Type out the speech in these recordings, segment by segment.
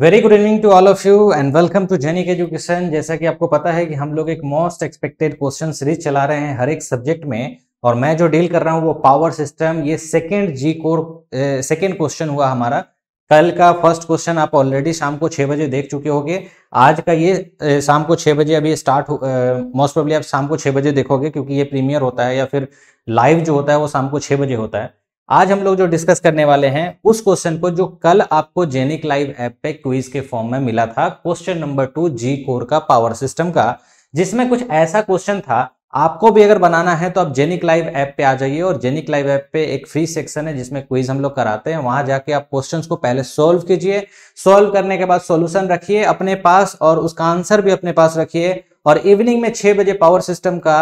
very good evening to all of you and welcome to Genic education जैसा कि आपको पता है कि हम लोग एक मोस्ट एक्सपेक्टेड क्वेश्चन सीरीज चला रहे हैं हर एक सब्जेक्ट में और मैं जो डील कर रहा हूँ वो पावर सिस्टम ये second G core second question हुआ हमारा कल का फर्स्ट क्वेश्चन आप ऑलरेडी शाम को छह बजे देख चुके होंगे आज का ये शाम को छह बजे अभी स्टार्ट मोस्ट प्रॉब्ली आप शाम को छह बजे देखोगे क्योंकि ये प्रीमियर होता है या फिर लाइव जो होता है वो शाम को छह बजे होता है आज हम लोग जो डिस्कस करने वाले हैं उस क्वेश्चन को जो कल आपको जेनिक लाइव ऐप पे क्विज के फॉर्म में मिला था question number two G core का पावर सिस्टम का जिसमें कुछ ऐसा क्वेश्चन था आपको भी अगर बनाना है तो आप जेनिक लाइव ऐप पे आ जाइए और जेनिक लाइव ऐप पे एक फ्री सेक्शन है जिसमें क्विज हम लोग कराते हैं वहां जाके आप क्वेश्चंस को पहले सॉल्व कीजिए सॉल्व करने के बाद सॉल्यूशन रखिए अपने पास और उसका आंसर भी अपने पास रखिए और इवनिंग में छह बजे पावर सिस्टम का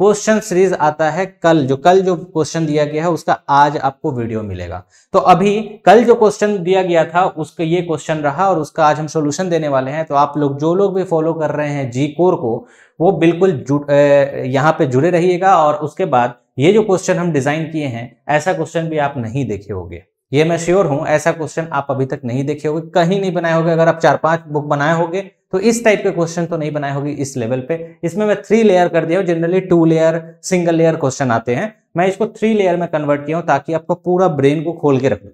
क्वेश्चन सीरीज आता है कल जो कल जो क्वेश्चन दिया गया है उसका आज आपको वीडियो मिलेगा तो अभी कल जो क्वेश्चन दिया गया था उसका ये क्वेश्चन रहा और उसका आज हम सोल्यूशन देने वाले हैं तो आप लोग जो लोग भी फॉलो कर रहे हैं जी कोर को वो बिल्कुल यहाँ पे जुड़े रहिएगा और उसके बाद ये जो क्वेश्चन हम डिजाइन किए हैं ऐसा क्वेश्चन भी आप नहीं देखे होगे ये मैं श्योर हूं ऐसा क्वेश्चन आप अभी तक नहीं देखे होगे कहीं नहीं बनाए होगे अगर आप चार पांच बुक बनाए होगे तो इस टाइप के क्वेश्चन तो नहीं बनाए होगी इस लेवल पे इसमें मैं थ्री लेयर कर दिया हूँ generally two layer single layer question आते हैं मैं इसको थ्री लेयर में कन्वर्ट किया हूँ ताकि आपको पूरा ब्रेन को खोल के रखू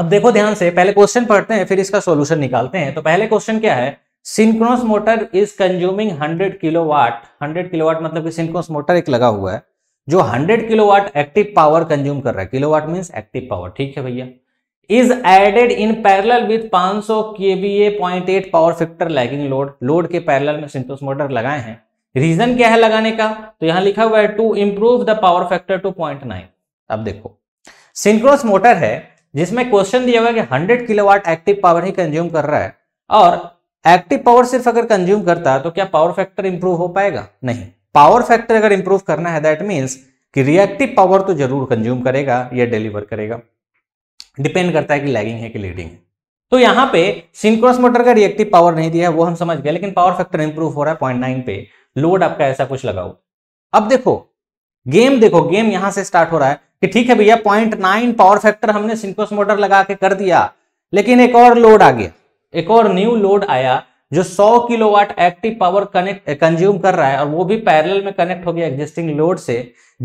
अब देखो ध्यान से पहले क्वेश्चन पढ़ते हैं फिर इसका सोल्यूशन निकालते हैं तो पहले क्वेश्चन क्या है synchronous motor is consuming 100 kilowatt 100 kilowatt मतलब सिंक्रोस मोटर एक लगा हुआ है जो 100 किलोवाट एक्टिव पावर कंज्यूम कर रहा है किलोवाट मीन एक्टिव पावर ठीक है भैया is added in parallel with 500 सौ K V A point eight power factor lagging load load के पैरल में सिंथोस मोटर लगाए हैं रीजन क्या है लगाने का तो यहां लिखा हुआ है to improve the power factor to point nine अब देखो सिंक्रोस मोटर है जिसमें क्वेश्चन दिया हुआ है कि हंड्रेड किलोवाट एक्टिव पावर ही कंज्यूम कर रहा है और एक्टिव पावर सिर्फ अगर कंज्यूम करता है तो क्या पावर फैक्टर इंप्रूव हो पाएगा नहीं पावर फैक्टर अगर इंप्रूव करना है दैट मीन्स कि रिएक्टिव पावर तो जरूर कंज्यूम करेगा या डिलीवर करेगा डिपेंड करता है कि लैगिंग है कि लीडिंग है तो यहाँ पे सिंक्रोस मोटर का रिएक्टिव पावर नहीं दिया है वो हम समझ गए लेकिन पावर फैक्टर इंप्रूव हो रहा है पॉइंट नाइन पे लोड आपका ऐसा कुछ लगा अब देखो गेम देखो गेम यहां से स्टार्ट हो रहा है कि ठीक है भैया पॉइंट नाइन पावर फैक्टर हमने सिंक्रोस मोटर लगा के कर दिया लेकिन एक और लोड आ गया एक और न्यू लोड आया जो 100 kilowatt active power connect consume कर रहा है और वो भी पैरेलल में कनेक्ट हो गया एग्जिस्टिंग लोड से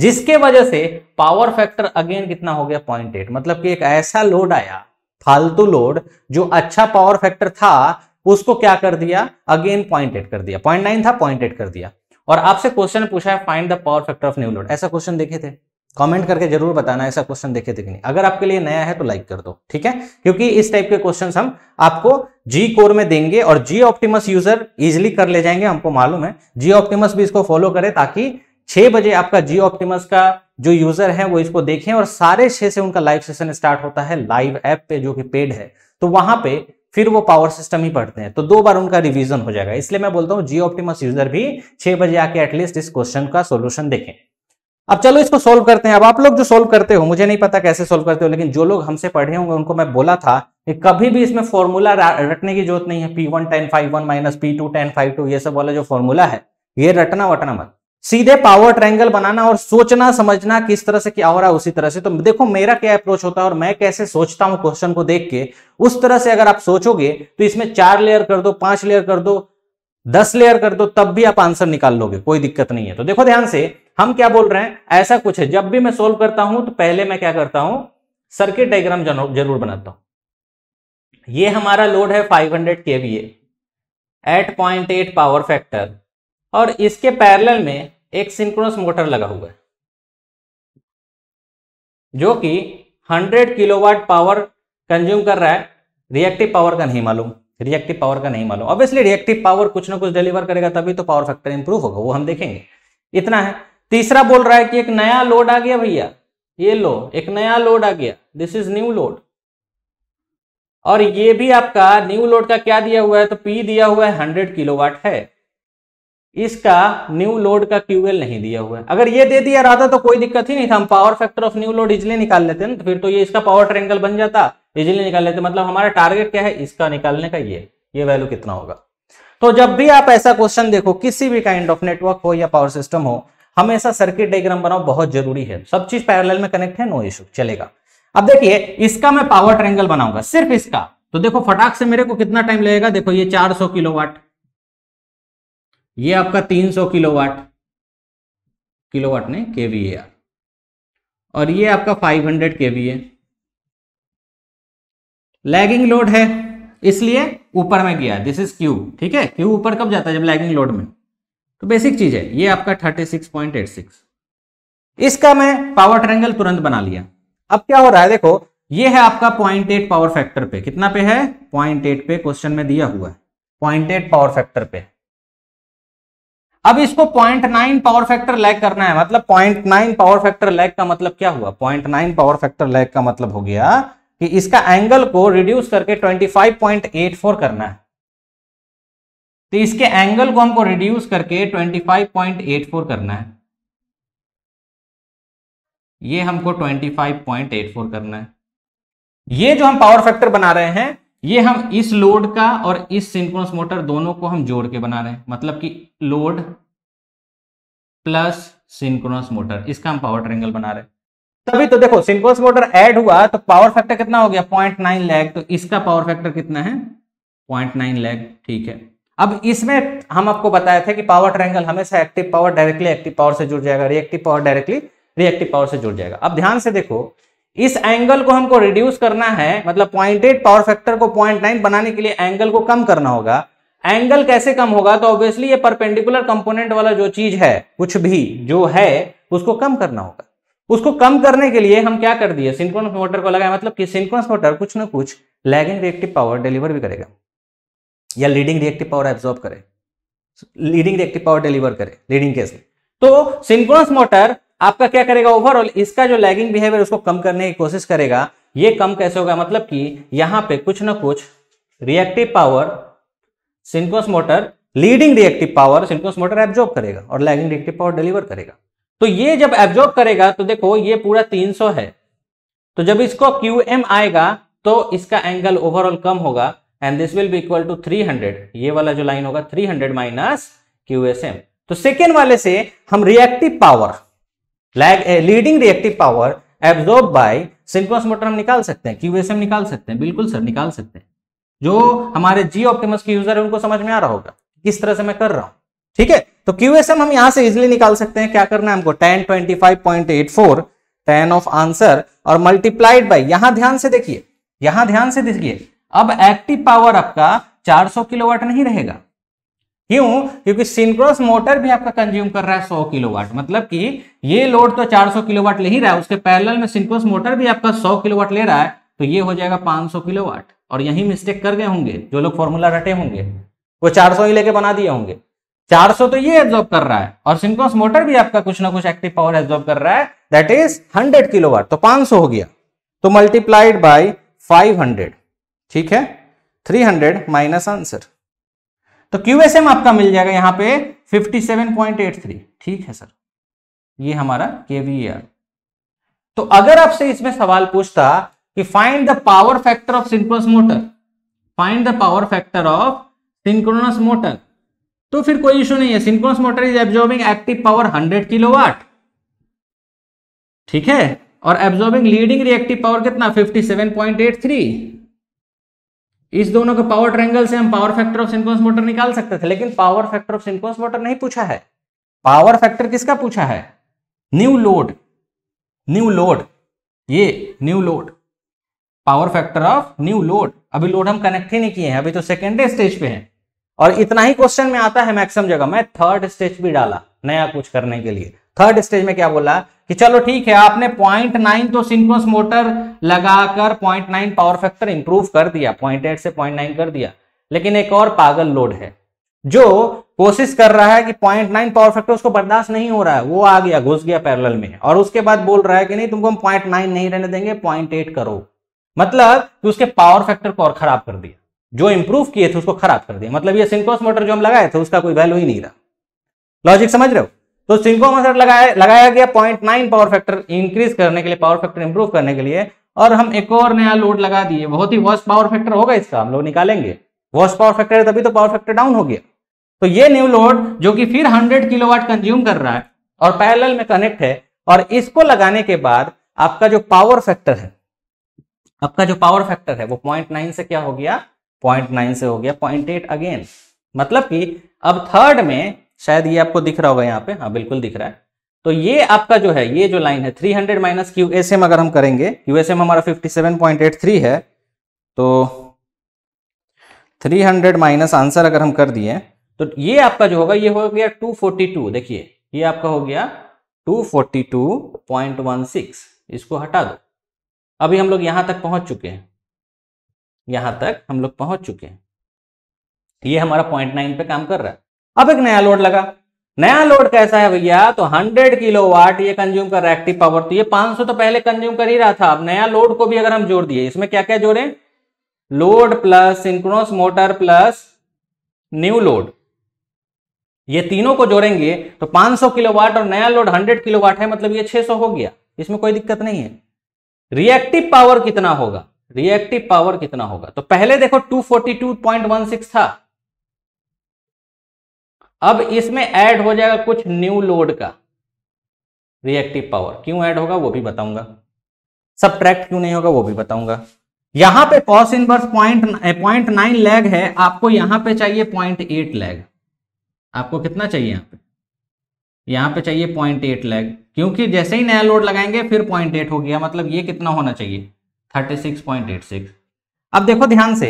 जिसके वजह से पावर फैक्टर अगेन कितना हो गया पॉइंट मतलब कि एक ऐसा लोड आया फालतू लोड जो अच्छा पावर फैक्टर था उसको क्या कर दिया अगेन पॉइंट कर दिया पॉइंट नाइन था पॉइंट कर दिया और आपसे क्वेश्चन पूछा है find the power factor of new load ऐसा क्वेश्चन देखे थे कमेंट करके जरूर बताना ऐसा क्वेश्चन देखे थे कि नहीं अगर आपके लिए नया है तो लाइक कर दो ठीक है क्योंकि इस टाइप के क्वेश्चन हम आपको जी कोर में देंगे और जी ऑप्टिमस यूजर इजिली कर ले जाएंगे हमको मालूम है जी ऑप्टिमस भी इसको फॉलो करें ताकि छह बजे आपका जी ऑप्टिमस का जो यूजर है वो इसको देखें और सारे छह से उनका लाइव सेशन स्टार्ट होता है लाइव ऐप पे जो कि पेड है तो वहां पे फिर वो पावर सिस्टम ही पढ़ते हैं तो दो बार उनका रिवीजन हो जाएगा इसलिए मैं बोलता हूँ जी ऑप्टिमस यूजर भी छह बजे आके एटलीस्ट इस क्वेश्चन का सोल्यूशन देखें अब चलो इसको सोल्व करते हैं अब आप लोग जो सोल्व करते हो मुझे नहीं पता कैसे सोल्व करते हो लेकिन जो लोग हमसे पढ़े होंगे उनको मैं बोला था कि कभी भी इसमें फॉर्मूला रटने की जरूरत नहीं है P one tan phi one minus P two tan phi two ये सब वाला जो फॉर्मूला है ये रटना वटना मत सीधे पावर ट्रायंगल बनाना और सोचना समझना किस तरह से क्या हो रहा है उसी तरह से तो देखो मेरा क्या अप्रोच होता है और मैं कैसे सोचता हूं क्वेश्चन को देख के उस तरह से अगर आप सोचोगे तो इसमें चार लेयर कर दो पांच लेयर कर दो दस लेयर कर दो तब भी आप आंसर निकाल लोगे कोई दिक्कत नहीं है तो देखो ध्यान से हम क्या बोल रहे हैं ऐसा कुछ है जब भी मैं सोल्व करता हूं तो पहले मैं क्या करता हूं सर्किट डायग्राम जरूर बनाता हूं ये हमारा लोड है 500 hundred K V at point eight power factor और इसके पैरेलल में एक सिंक्रोनस मोटर लगा हुआ है जो कि 100 किलोवाट पावर कंज्यूम कर रहा है रिएक्टिव पावर का नहीं मालूम रिएक्टिव पावर का नहीं मालूम ऑब्वियसली रिएक्टिव पावर कुछ ना कुछ डिलीवर करेगा तभी तो पावर फैक्टर इंप्रूव होगा वो हम देखेंगे इतना है तीसरा बोल रहा है कि एक नया लोड आ गया भैया ये लो एक नया लोड आ गया दिस इज न्यू लोड और ये भी आपका न्यू लोड का क्या दिया हुआ है तो पी दिया हुआ है हंड्रेड किलोवाट है इसका न्यू लोड का क्यूएल नहीं दिया हुआ है अगर ये दे दिया था तो कोई दिक्कत ही नहीं था हम power factor of new load easily निकाल लेते ना तो फिर तो ये इसका पावर ट्रेंगल बन जाता इजिली निकाल लेते मतलब हमारा टारगेट क्या है इसका निकालने का ये ये वैल्यू कितना होगा तो जब भी आप ऐसा क्वेश्चन देखो किसी भी काइंड ऑफ नेटवर्क हो या पावर सिस्टम हो हमेशा सर्किट डायग्राम बनाओ बहुत जरूरी है सब चीज पैरेलल में कनेक्ट है नो इशू चलेगा अब देखिए इसका मैं पावर ट्रेंगल बनाऊंगा सिर्फ इसका तो देखो फटाक से मेरे को कितना टाइम लगेगा देखो ये 400 किलोवाट ये आपका 300 किलोवाट किलोवाट ने के वी और ये आपका 500 के वी है लैगिंग लोड है इसलिए ऊपर में गया दिस इज क्यू ठीक है क्यू ऊपर कब जाता है जब लैगिंग लोड में तो बेसिक चीज है ये आपका 36.86 इसका मैं पावर ट्रेंगल तुरंत बना लिया अब क्या हो रहा है देखो ये है आपका पॉइंट एट पावर फैक्टर पे कितना पे है पॉइंट एट पे क्वेश्चन में दिया हुआ है पॉइंट एट पावर फैक्टर पे अब इसको point nine power factor lag करना है मतलब point nine power factor lag का मतलब क्या हुआ point nine power factor lag का मतलब हो गया कि इसका एंगल को रिड्यूस करके 25.84 करना है तो इसके एंगल को हमको रिड्यूस करके 25.84 करना है ये हमको 25.84 करना है ये जो हम पावर फैक्टर बना रहे हैं ये हम इस लोड का और इस सिंक्रोनस मोटर दोनों को हम जोड़ के बना रहे हैं मतलब कि लोड प्लस सिंक्रोनस मोटर इसका हम पावर ट्रेंगल बना रहे तभी तो देखो सिंक्रोनस मोटर ऐड हुआ तो पावर फैक्टर कितना हो गया पॉइंट नाइन लैग तो इसका पावर फैक्टर कितना है पॉइंट नाइन लैग ठीक है अब इसमें हम आपको बताए थे कि पावर ट्रेंगल हमेशा active power directly active power से जुड़ जाएगा reactive power directly reactive power से जुड़ जाएगा अब ध्यान से देखो इस एंगल को हमको रिड्यूस करना है मतलब पॉइंट पावर फैक्टर को पॉइंट नाइन बनाने के लिए एंगल को कम करना होगा एंगल कैसे कम होगा तो ऑब्वियसली ये परपेंडिकुलर कंपोनेंट वाला जो चीज है कुछ भी जो है उसको कम करना होगा उसको कम करने के लिए हम क्या कर दिए सिंक्रोनस मोटर को लगाया मतलब कि सिंक्रोनस मोटर कुछ ना कुछ लैगिंग रिएक्टिव पावर डिलीवर भी करेगा या लीडिंग रिएक्टिव पावर एब्जॉर्ब करे लीडिंग रिएक्टिव पावर डिलीवर करे लीडिंग केस में तो सिंक्रोनस मोटर आपका क्या करेगा ओवरऑल इसका जो लैगिंग बिहेवियर उसको कम करने की कोशिश करेगा ये कम कैसे होगा मतलब कि यहां पे कुछ ना कुछ reactive power synchronous motor leading reactive power synchronous motor absorb करेगा और लैगिंग रिएक्टिव पावर डिलीवर करेगा तो ये जब एब्जॉर्ब करेगा तो देखो ये पूरा 300 है तो जब इसको क्यू एम आएगा तो इसका एंगल ओवरऑल कम होगा and this will be equal to 300 ये वाला जो लाइन होगा 300 hundred minus Q S M तो सेकेंड वाले से हम reactive power lag leading reactive power absorb by synchronous motor हम निकाल सकते हैं क्यूएसएम निकाल सकते हैं बिल्कुल सर निकाल सकते हैं जो हमारे जी ऑप्टिमस के यूजर है उनको समझ में आ रहा होगा किस तरह से मैं कर रहा हूं ठीक है तो क्यूएसएम हम यहां से इजिली निकाल सकते हैं क्या करना है हमको ten twenty five point eight four ten of answer और मल्टीप्लाइड बाई यहां ध्यान से देखिए यहां ध्यान से देखिए अब एक्टिव पावर आपका 400 किलोवाट नहीं रहेगा क्यों क्योंकि सिंक्रोस मोटर भी आपका कंज्यूम कर रहा है 100 किलोवाट मतलब कि ये लोड तो 400 किलोवाट ले ही रहा है उसके पैरेलल में सिंक्रोस मोटर भी आपका 100 किलोवाट ले रहा है तो ये हो जाएगा 500 किलोवाट और यही मिस्टेक कर गए होंगे जो लोग फॉर्मूला रटे होंगे वो 400 ही लेके बना दिए होंगे 400 तो ये एब्जॉर्ब कर रहा है और सिंकोस मोटर भी आपका कुछ ना कुछ एक्टिव पावर एब्जॉर्ब कर रहा है दैट इज 100 किलो तो 500 हो गया तो मल्टीप्लाइड बाई 500 ठीक है 300 माइनस आंसर तो क्यूएसएम आपका मिल जाएगा यहां पे 57.83 ठीक है सर ये हमारा केवीआर तो अगर आपसे इसमें सवाल पूछता कि find the power factor of synchronous motor find the power factor of synchronous motor तो फिर कोई इशू नहीं है synchronous motor is absorbing active power 100 kilowatt ठीक है और एब्जॉर्बिंग लीडिंग रिएक्टिव पावर कितना 57.83 इस दोनों के पावर ट्रेंगल से हम power factor of synchronous motor निकाल सकते थे लेकिन power factor of synchronous motor नहीं पूछा है पावर फैक्टर किसका पूछा है न्यू लोड न्यू लोड ये new load power factor of new load अभी लोड हम कनेक्ट ही नहीं किए हैं अभी तो सेकेंडरी स्टेज पे है और इतना ही क्वेश्चन में आता है मैक्सिमम जगह मैं थर्ड स्टेज भी डाला नया कुछ करने के लिए थर्ड स्टेज में क्या बोला कि चलो ठीक है आपने पॉइंट नाइन तो सिंक्रोस मोटर लगाकर point nine power factor improve कर दिया पॉइंट एट से पॉइंट नाइन कर दिया लेकिन एक और पागल लोड है जो कोशिश कर रहा है कि पॉइंट नाइन पावर फैक्टर उसको बर्दाश्त नहीं हो रहा है वो आ गया घुस गया पैरल में और उसके बाद बोल रहा है कि नहीं तुमको हम पॉइंट नाइन नहीं रहने देंगे पॉइंट एट करो मतलब कि उसके पावर फैक्टर को और खराब कर दिया जो इंप्रूव किए थे उसको खराब कर दिया मतलब ये सिंकोस मोटर जो हम लगाए थे उसका कोई वैल्यू ही नहीं रहा लॉजिक समझ रहे हो तो सिंको मोटर लगाया लगाया गया point nine power factor increase करने के लिए पावर फैक्टर इंप्रूव करने के लिए और हम एक और नया लोड लगा दिए बहुत ही वर्स्ट पावर फैक्टर होगा इसका हम लोग निकालेंगे वर्स्ट पावर फैक्टर है तभी तो पावर फैक्टर डाउन हो गया तो ये न्यू लोड जो कि फिर 100 किलोवाट कंज्यूम कर रहा है और पैरेलल में कनेक्ट है और इसको लगाने के बाद आपका जो पावर फैक्टर है आपका जो पावर फैक्टर है वो पॉइंट नाइन से क्या हो गया पॉइंट नाइन से हो गया पॉइंट एट अगेन मतलब कि अब थर्ड में शायद ये आपको दिख रहा होगा यहाँ पे हाँ बिल्कुल दिख रहा है तो ये आपका जो है ये जो लाइन है 300 hundred minus Q S M अगर हम करेंगे क्यू एस एम हमारा 57.83 है तो 300 हंड्रेड माइनस आंसर अगर हम कर दिए तो ये आपका जो होगा ये हो गया 242 देखिए ये आपका हो गया 242.16 इसको हटा दो अभी हम लोग यहां तक पहुंच चुके हैं यहां तक हम लोग पहुंच चुके हैं ये हमारा पॉइंट नाइन पे काम कर रहा है अब एक नया लोड लगा नया लोड कैसा है भैया तो 100 वाट ये कंज्यूम कर रहा है एक्टिव पावर तो ये 500 तो पहले कंज्यूम कर ही रहा था अब नया लोड को भी अगर हम जोड़ दिए इसमें क्या क्या जोड़े load plus synchronous motor plus new load ये तीनों को जोड़ेंगे तो 500 किलोवाट और नया लोड 100 किलोवाट है मतलब ये 600 हो गया इसमें कोई दिक्कत नहीं है रिएक्टिव पावर कितना होगा रिएक्टिव पावर कितना होगा तो पहले देखो 242.16 था अब इसमें ऐड हो जाएगा कुछ न्यू लोड का रिएक्टिव पावर क्यों ऐड होगा वो भी बताऊंगा सब क्यों नहीं होगा वो भी बताऊंगा यहां पे cos inverse point point nine lag है आपको यहां पे चाहिए पॉइंट एट लैग आपको कितना चाहिए यहां पे यहाँ पे चाहिए पॉइंट एट लैग क्योंकि जैसे ही नया लोड लगाएंगे फिर पॉइंट एट हो गया मतलब ये कितना होना चाहिए thirty six point eight six अब देखो ध्यान से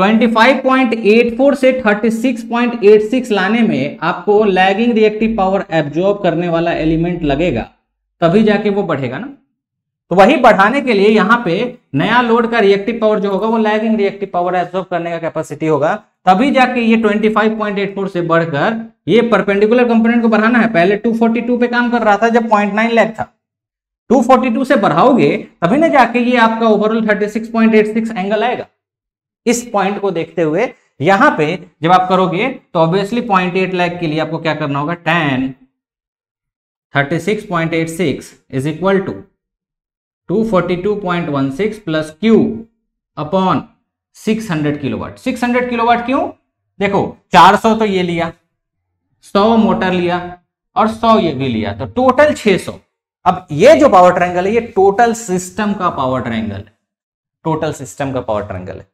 25.84 से 36.86 लाने में आपको लैगिंग रिएक्टिव पावर एब्जॉर्ब करने वाला एलिमेंट लगेगा तभी जाके वो बढ़ेगा ना तो वही बढ़ाने के लिए यहाँ पे नया लोड का रिएक्टिव पावर जो होगा वो लैगिंग रिएक्टिव पावर एब्जॉर्ब करने का कैपेसिटी होगा तभी जाके ये 25.84 से बढ़कर ये परपेंडिकुलर कंपोनेंट को बढ़ाना है पहले 242 पे काम कर रहा था जब 0.9 लाख था 242 से बढ़ाओगे तभी ना जाके ये आपका ओवरऑल 36.86 एंगल आएगा इस पॉइंट को देखते हुए यहां पे जब आप करोगे तो ऑब्वियसली 0.8 लाख के लिए आपको क्या करना होगा tan 36.86 is equal to 242.16 plus Q upon 600 kilowatt 600 kilowatt क्यों देखो 400 तो ये लिया 100 मोटर लिया और 100 ये भी लिया तो टोटल 600 अब ये जो पावर ट्रायंगल है ये टोटल सिस्टम का पावर ट्रायंगल है टोटल सिस्टम का पावर ट्रायंगल है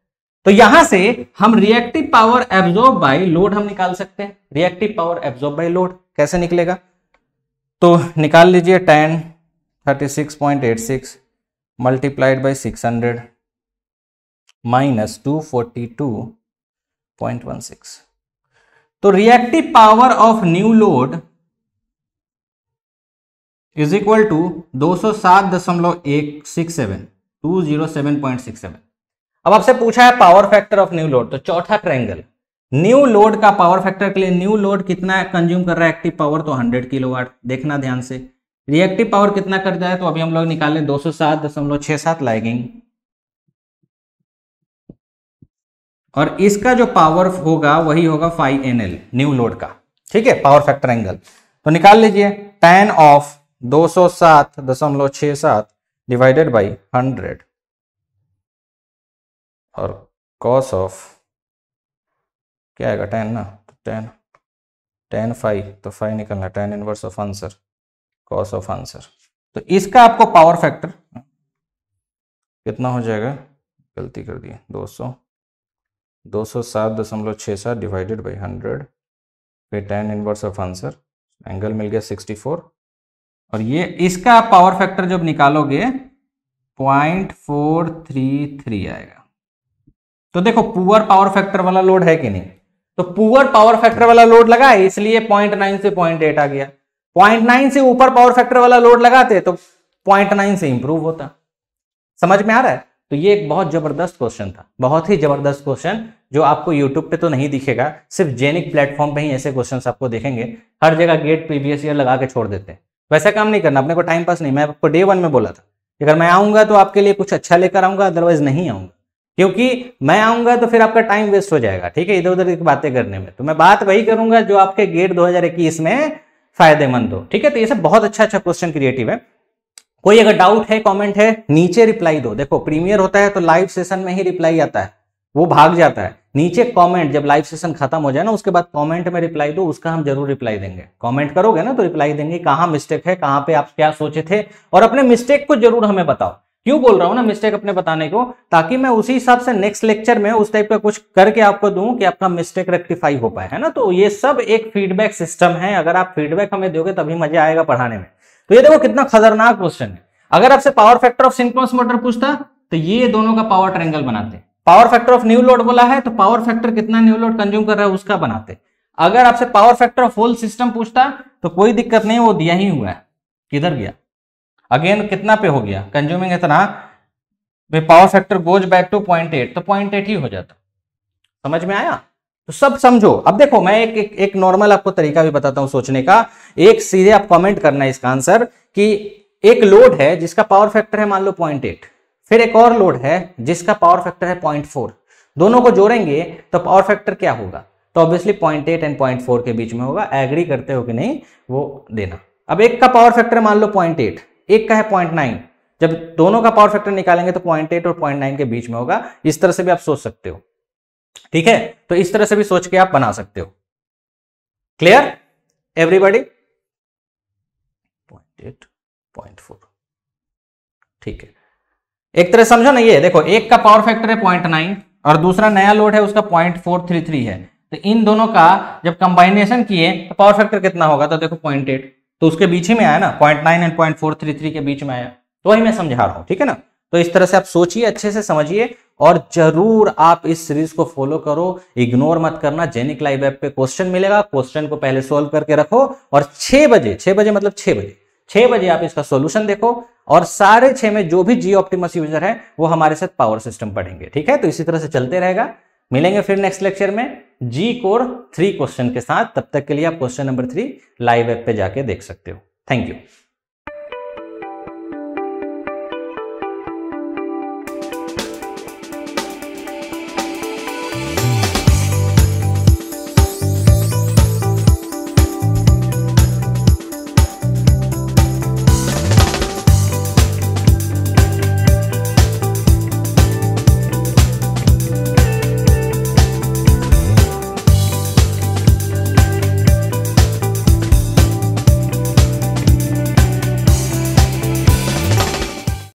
तो यहां से हम reactive power absorb by load हम निकाल सकते हैं reactive power absorb by load कैसे निकलेगा तो निकाल लीजिए tan thirty six point eight six multiplied by six hundred minus two forty two point one six तो reactive power of new load is equal to दो सौ सात दशमलव एक six seven two zero seven point six seven अब आपसे पूछा है power factor of new load तो चौथा ट्रैंगल न्यू लोड का पावर फैक्टर के लिए न्यू लोड कितना कंज्यूम कर रहा है एक्टिव पावर तो 100 किलोवाट देखना ध्यान से रिएक्टिव पावर कितना कर जाए तो अभी हम लोग निकाले दो सौ सात दशमलव छह सात लाइगिंग और इसका जो पावर होगा वही होगा five N L new load का ठीक है पावर फैक्टर एंगल तो निकाल लीजिए टेन ऑफ दो सौ सात दशमलव छ सात डिवाइडेड बाई हंड्रेड और कॉस ऑफ क्या आएगा टेन ना तो टेन टेन फाइव तो फाइव निकलना tan inverse of answer cos of answer तो इसका आपको पावर फैक्टर कितना हो जाएगा गलती कर दिए दो सौ दो सौ सात दशमलव छः सात डिवाइडेड बाई हंड्रेड फिर tan inverse of answer angle मिल गया सिक्सटी फोर और ये इसका पावर फैक्टर जब निकालोगे पॉइंट फोर थ्री थ्री आएगा तो देखो पुअर पावर फैक्टर वाला लोड है कि नहीं तो पुअर पावर फैक्टर वाला लोड लगा इसलिए पॉइंट नाइन से पॉइंट एट आ गया पॉइंट नाइन से ऊपर पावर फैक्टर वाला लोड लगाते तो पॉइंट नाइन से इंप्रूव होता समझ में आ रहा है तो ये एक बहुत जबरदस्त क्वेश्चन था बहुत ही जबरदस्त क्वेश्चन जो आपको यूट्यूब पे तो नहीं दिखेगा सिर्फ जेनिक प्लेटफॉर्म पे ही ऐसे क्वेश्चन आपको देखेंगे हर जगह गेट प्रीवियस ईयर लगा के छोड़ देते हैं वैसा काम नहीं करना अपने को टाइम पास नहीं मैं आपको डे वन में बोला था अगर मैं आऊंगा तो आपके लिए कुछ अच्छा लेकर आऊंगा अदरवाइज नहीं आऊंगा क्योंकि मैं आऊंगा तो फिर आपका टाइम वेस्ट हो जाएगा ठीक है इधर उधर की बातें करने में तो मैं बात वही करूंगा जो आपके गेट दो में फायदेमंद हो ठीक है तो ये सब बहुत अच्छा अच्छा क्वेश्चन क्रिएटिव है कोई अगर डाउट है कमेंट है नीचे रिप्लाई दो देखो प्रीमियर होता है तो लाइव सेशन में ही रिप्लाई आता है वो भाग जाता है नीचे कमेंट जब लाइव सेशन खत्म हो जाए ना उसके बाद कमेंट में रिप्लाई दो उसका हम जरूर रिप्लाई देंगे कमेंट करोगे ना तो रिप्लाई देंगे कहाँ मिस्टेक है कहाँ पे आप क्या सोचे थे और अपने मिस्टेक को जरूर हमें बताओ क्यों बोल रहा हूँ ना मिस्टेक अपने बताने को ताकि मैं उसी हिसाब से नेक्स्ट लेक्चर में उस टाइप का कुछ करके आपको दूं कि आपका मिस्टेक रेक्टिफाई हो पाए है ना तो ये सब एक फीडबैक सिस्टम है अगर आप फीडबैक हमें दोगे तभी मजा आएगा पढ़ाने में तो ये देखो कितना खतरनाक क्वेश्चन है अगर आपसे power factor of synchronous motor पूछता तो ये दोनों का पावर ट्रेंगल बनाते power factor of new load बोला है तो पावर फैक्टर कितना न्यू लोड कंज्यूम कर रहा है उसका बनाते अगर आपसे power factor of whole system पूछता तो कोई दिक्कत नहीं वो दिया ही हुआ है किधर गया अगेन कितना पे हो गया कंज्यूमिंग इतना power factor goes back to point eight तो पॉइंट एट ही हो जाता समझ में आया तो सब समझो अब देखो मैं एक एक, एक नॉर्मल आपको तरीका भी बताता हूं सोचने का एक सीधे आप कमेंट करना है इसका आंसर कि एक लोड है जिसका पावर फैक्टर है मान लो पॉइंट एट फिर एक और लोड है जिसका पावर फैक्टर है पॉइंट फोर दोनों को जोड़ेंगे तो पावर फैक्टर क्या होगा तो obviously point eight and point four के बीच में होगा एग्री करते हो कि नहीं वो देना अब एक का पावर फैक्टर मान लो पॉइंट एट एक का है पॉइंट नाइन जब दोनों का पावर फैक्टर निकालेंगे तो पॉइंट एट और पॉइंट नाइन के बीच में होगा इस तरह से भी आप सोच सकते हो ठीक है तो इस तरह से भी सोच के आप बना सकते हो clear everybody point eight point four ठीक है एक तरह समझो ना ये देखो एक का पावर फैक्टर है पॉइंट नाइन और दूसरा नया लोड है उसका पॉइंट फोर थ्री थ्री है तो इन दोनों का जब कंबाइनेशन किए तो पावर फैक्टर कितना होगा तो देखो पॉइंट एट तो उसके बीच ही में आया ना point nine and point four three three के बीच में आया तो वही मैं समझा रहा हूं ठीक है ना तो इस तरह से आप सोचिए अच्छे से समझिए और जरूर आप इस सीरीज को फॉलो करो इग्नोर मत करना जेनिक लाइव ऐप पे क्वेश्चन मिलेगा क्वेश्चन को पहले सोल्व करके रखो और छह बजे छह बजे मतलब छह बजे छह बजे आप इसका सोल्यूशन देखो और साढ़े छह में जो भी जी ऑप्टिमस यूजर है वो हमारे साथ पावर सिस्टम पढ़ेंगे ठीक है तो इसी तरह से चलते रहेगा मिलेंगे फिर नेक्स्ट लेक्चर में जी कोर थ्री क्वेश्चन के साथ तब तक के लिए आप question number three live app पे जाके देख सकते हो थैंक यू